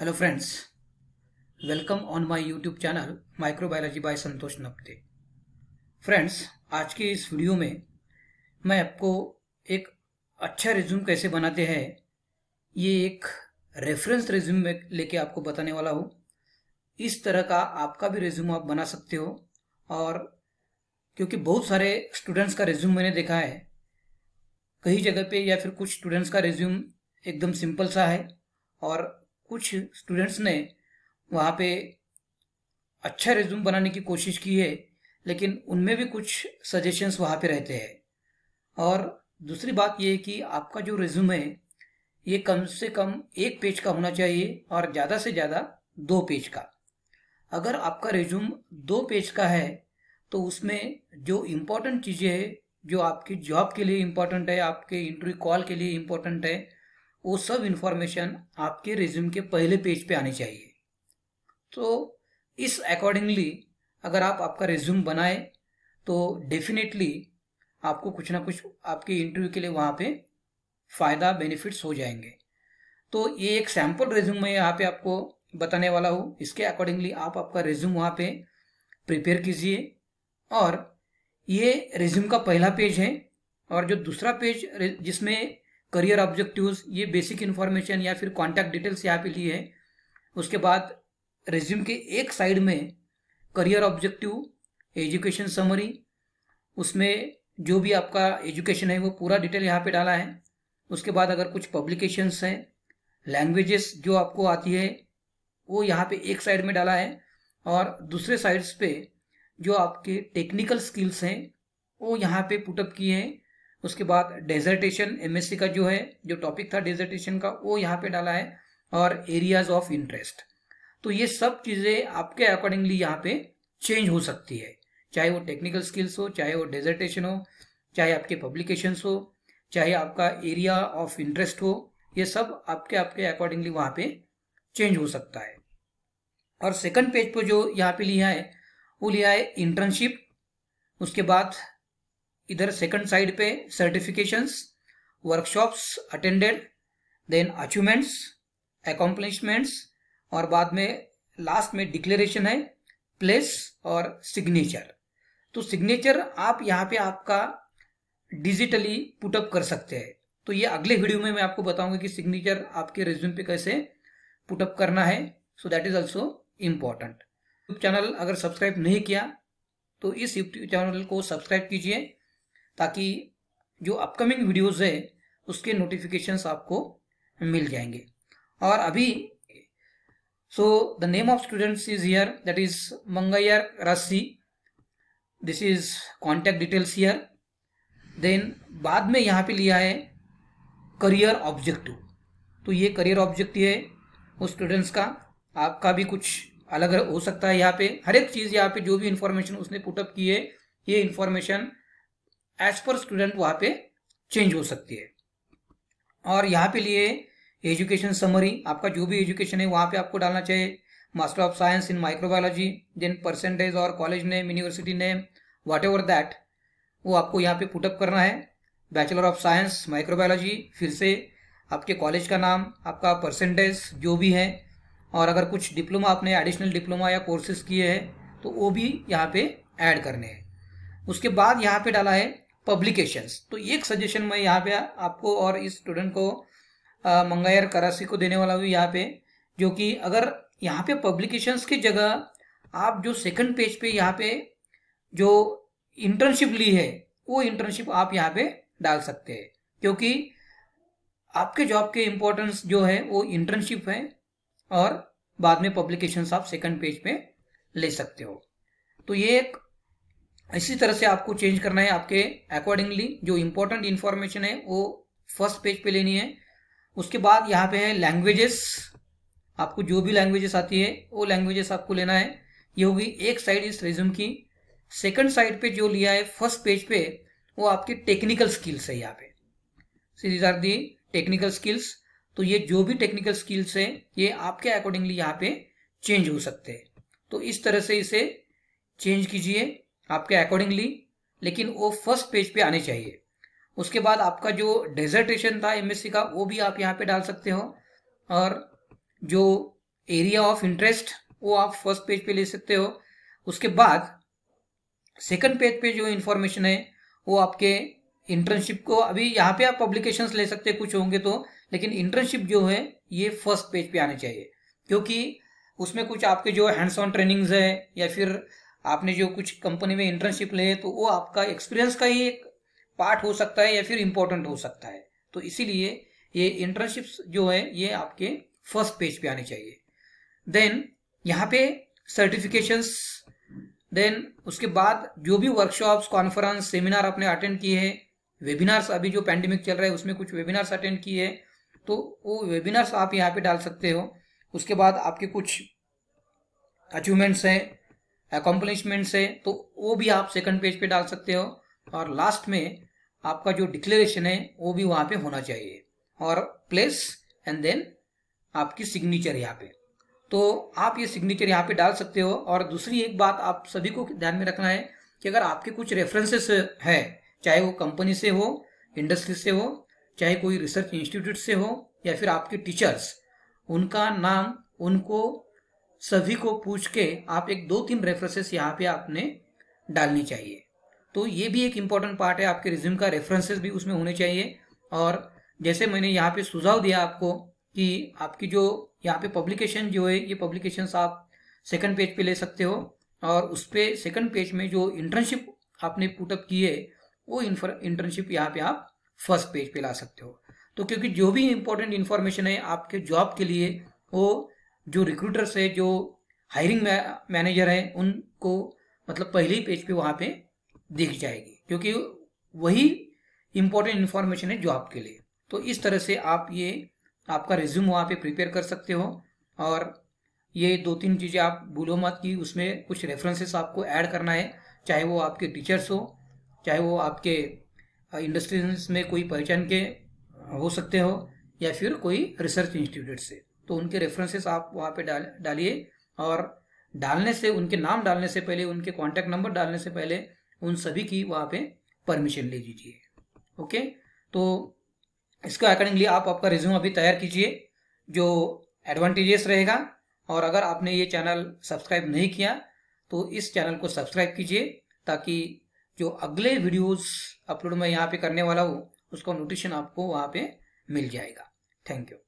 Hello friends welcome on my YouTube channel microbiology by Santosh Napte. Friends आज की इस video में मैं आपको एक अच्छा रिज्यूम कैसे बनाते हैं ये एक रेफरेंस रिज्यूम में लेके आपको बताने वाला हूँ इस तरह का आपका भी रिज्यूम आप बना सकते हो और क्योंकि बहुत सारे स्टूडेंट्स का रिज्यूम मैंने देखा है कई जगह पे या फिर कुछ स्टूडेंट्स का रिज्यूम एकदम सिंपल सा है और कुछ स्टूडेंट्स ने वहाँ पे अच्छा रिज्यूम बनाने की कोशिश की है लेकिन उनमें भी कुछ सजेशंस वहाँ पे रहते हैं और दूसरी बात यह है कि आपका जो रिज्यूम है ये कम से कम एक पेज का होना चाहिए और ज़्यादा से ज़्यादा दो पेज का अगर आपका रिज्यूम दो पेज का है तो उसमें जो इम्पोर्टेंट चीज़ें हैं जो आपकी जॉब के लिए इम्पोर्टेंट है आपके इंटरव्यू कॉल के लिए इम्पोर्टेंट है वो सब इन्फॉर्मेशन आपके रिज्यूम के पहले पेज पे आनी चाहिए तो इस अकॉर्डिंगली अगर आप आपका रिज्यूम बनाए तो डेफिनेटली आपको कुछ ना कुछ आपके इंटरव्यू के लिए वहाँ पे फ़ायदा बेनिफिट्स हो जाएंगे तो ये एक सैम्पल रिज्यूम मैं यहाँ पे आपको बताने वाला हूँ इसके अकॉर्डिंगली आप आपका रिज्यूम वहाँ पे प्रिपेयर कीजिए और ये रिज्यूम का पहला पेज है और जो दूसरा पेज जिसमें करियर ऑब्जेक्टिव्स ये बेसिक इन्फॉर्मेशन या फिर कॉन्टैक्ट डिटेल्स यहाँ पे लिए है उसके बाद रेज्यूम के एक साइड में करियर ऑब्जेक्टिव एजुकेशन समरी उसमें जो भी आपका एजुकेशन है वो पूरा डिटेल यहाँ पे डाला है उसके बाद अगर कुछ पब्लिकेशंस हैं लैंग्वेजेस जो आपको आती है वो यहाँ पे एक साइड में डाला है और दूसरे साइड्स पे जो आपके टेक्निकल स्किल्स हैं वो यहाँ पे पुटअप किए हैं उसके बाद डेजर्टेशन एमएससी का जो है जो टॉपिक था डेजर्टेशन का वो यहाँ पे डाला है और एरियाज ऑफ इंटरेस्ट तो ये सब चीज़ें आपके अकॉर्डिंगली यहाँ पे चेंज हो सकती है चाहे वो टेक्निकल स्किल्स हो चाहे वो डेजर्टेशन हो चाहे आपके पब्लिकेशन हो चाहे आपका एरिया ऑफ इंटरेस्ट हो ये सब आपके आपके अकॉर्डिंगली वहां पे चेंज हो सकता है और सेकंड पेज पर जो यहाँ पे लिया है वो लिया है इंटर्नशिप उसके बाद इधर सेकंड साइड पे certifications workshops attended then achievements accomplishments और बाद में लास्ट में डिक्लेरेशन है प्लेस और सिग्नेचर तो सिग्नेचर आप यहाँ पे आपका डिजिटली पुटअप कर सकते हैं तो ये अगले वीडियो में मैं आपको बताऊंगा कि सिग्नेचर आपके रेज्यूम पे कैसे पुटअप करना है so that is also important YouTube channel अगर सब्सक्राइब नहीं किया तो इस यूट्यूब चैनल को सब्सक्राइब कीजिए ताकि जो अपकमिंग वीडियोस है उसके नोटिफिकेशंस आपको मिल जाएंगे और अभी so the name of students is here that is मंगयर रस्सी this is contact details here then बाद में यहाँ पे लिया है करियर ऑब्जेक्टिव तो ये करियर ऑब्जेक्टिव है उस स्टूडेंट्स का आपका भी कुछ अलग हो सकता है यहाँ पे हर एक चीज़ यहाँ पे जो भी इन्फॉर्मेशन उसने पुटअप की है ये इन्फॉर्मेशन एज पर स्टूडेंट वहां पे चेंज हो सकती है और यहाँ पे लिए एजुकेशन समरी आपका जो भी एजुकेशन है वहाँ पे आपको डालना चाहिए master of science in microbiology then percentage और college name university name whatever that वो आपको यहाँ पे पुटअप करना है बैचलर ऑफ साइंस माइक्रोबायोलॉजी फिर से आपके कॉलेज का नाम आपका परसेंटेज जो भी है और अगर कुछ डिप्लोमा आपने एडिशनल डिप्लोमा या कोर्सेज किए हैं तो वो भी यहाँ पे ऐड करने हैं उसके बाद यहाँ पे डाला है पब्लिकेशंस तो एक सजेशन मैं यहाँ पे आपको और इस स्टूडेंट को मंगायर करासी को देने वाला हूँ यहाँ पे जो कि अगर यहाँ पे पब्लिकेशंस की जगह आप जो सेकंड पेज पे यहाँ पे जो इंटर्नशिप ली है वो इंटर्नशिप आप यहाँ पे डाल सकते हैं क्योंकि आपके जॉब के इम्पोर्टेंस जो है वो इंटर्नशिप है और बाद में पब्लिकेशंस आप सेकंड पेज पे ले सकते हो तो ये एक इसी तरह से आपको चेंज करना है आपके अकॉर्डिंगली जो इंपॉर्टेंट इन्फॉर्मेशन है वो फर्स्ट पेज पे लेनी है उसके बाद यहाँ पे है लैंग्वेजेस आपको जो भी लैंग्वेजेस आती है वो लैंग्वेजेस आपको लेना है ये होगी एक साइड इस रिज्यूम की सेकंड साइड पे जो लिया है फर्स्ट पेज पे वो आपके टेक्निकल स्किल्स है यहाँ पे सीधी सार दी टेक्निकल स्किल्स तो ये जो भी टेक्निकल स्किल्स है ये आपके अकॉर्डिंगली यहाँ पे चेंज हो सकते हैं तो इस तरह से इसे चेंज कीजिए आपके अकॉर्डिंगली लेकिन वो फर्स्ट पेज पे आने चाहिए उसके बाद आपका जो डेजर्टेशन था एमएससी का वो भी आप यहाँ पे डाल सकते हो और जो एरिया ऑफ इंटरेस्ट वो आप फर्स्ट पेज पे ले सकते हो उसके बाद सेकंड पेज पे जो इंफॉर्मेशन है वो आपके इंटर्नशिप को अभी यहाँ पे आप पब्लिकेशंस ले सकते कुछ होंगे तो लेकिन इंटर्नशिप जो है ये फर्स्ट पेज पे आने चाहिए क्योंकि उसमें कुछ आपके जो हैंड्स ऑन ट्रेनिंग्स है या फिर आपने जो कुछ कंपनी में इंटर्नशिप ले तो वो आपका एक्सपीरियंस का ही एक पार्ट हो सकता है या फिर इम्पोर्टेंट हो सकता है तो इसीलिए ये इंटर्नशिप जो है ये आपके फर्स्ट पेज पे आने चाहिए देन यहाँ पे सर्टिफिकेशंस देन उसके बाद जो भी वर्कशॉप्स कॉन्फ्रेंस सेमिनार आपने अटेंड किए हैं वेबिनार्स अभी जो पैंडमिक चल रहा है उसमें कुछ वेबिनार्स अटेंड किए हैं तो वो वेबिनार्स आप यहाँ पे डाल सकते हो उसके बाद आपके कुछ अचीवमेंट्स हैं अकॉम्पलिशमेंट्स है तो वो भी आप सेकंड पेज पे डाल सकते हो और लास्ट में आपका जो डिक्लेरेशन है वो भी वहाँ पे होना चाहिए और प्लेस एंड देन आपकी सिग्नेचर यहाँ पे तो आप ये सिग्नेचर यहाँ पे डाल सकते हो और दूसरी एक बात आप सभी को ध्यान में रखना है कि अगर आपके कुछ रेफरेंसेस है चाहे वो कंपनी से हो इंडस्ट्री से हो चाहे कोई रिसर्च इंस्टीट्यूट से हो या फिर आपके टीचर्स उनका नाम उनको सभी को पूछ के आप एक दो तीन रेफरेंसेस यहाँ पे आपने डालनी चाहिए तो ये भी एक इम्पॉर्टेंट पार्ट है आपके रिज्यूम का रेफरेंसेस भी उसमें होने चाहिए और जैसे मैंने यहाँ पे सुझाव दिया आपको कि आपकी जो यहाँ पे पब्लिकेशन जो है ये पब्लिकेशन आप सेकंड पेज पे ले सकते हो और उस पर सेकेंड पेज में जो इंटर्नशिप आपने पुटअप की है वो इंटर्नशिप यहाँ पे आप फर्स्ट पेज पे ला सकते हो तो क्योंकि जो भी इम्पोर्टेंट इन्फॉर्मेशन है आपके जॉब के लिए वो जो रिक्रूटर्स है जो हायरिंग मैनेजर है उनको मतलब पहले ही पेज पे वहाँ पे दिख जाएगी क्योंकि वही इम्पोर्टेंट इन्फॉर्मेशन है जॉब के लिए तो इस तरह से आप ये आपका रिज्यूम वहाँ पे प्रिपेयर कर सकते हो और ये दो तीन चीज़ें आप भूलो मत कि उसमें कुछ रेफरेंसेस आपको ऐड करना है चाहे वो आपके टीचर्स हो चाहे वो आपके इंडस्ट्रीज में कोई पहचान के हो सकते हो या फिर कोई रिसर्च इंस्टीट्यूट से तो उनके रेफरेंसेस आप वहाँ पे डाल डालिए और डालने से उनके नाम डालने से पहले उनके कॉन्टैक्ट नंबर डालने से पहले उन सभी की वहाँ पे परमिशन ले लीजिए ओके तो इसके अकॉर्डिंगली आप आपका रिज्यूम अभी तैयार कीजिए जो एडवांटेजेस रहेगा और अगर आपने ये चैनल सब्सक्राइब नहीं किया तो इस चैनल को सब्सक्राइब कीजिए ताकि जो अगले वीडियोस अपलोड मैं यहाँ पे करने वाला हूँ उसका नोटिशन आपको वहाँ पे मिल जाएगा थैंक यू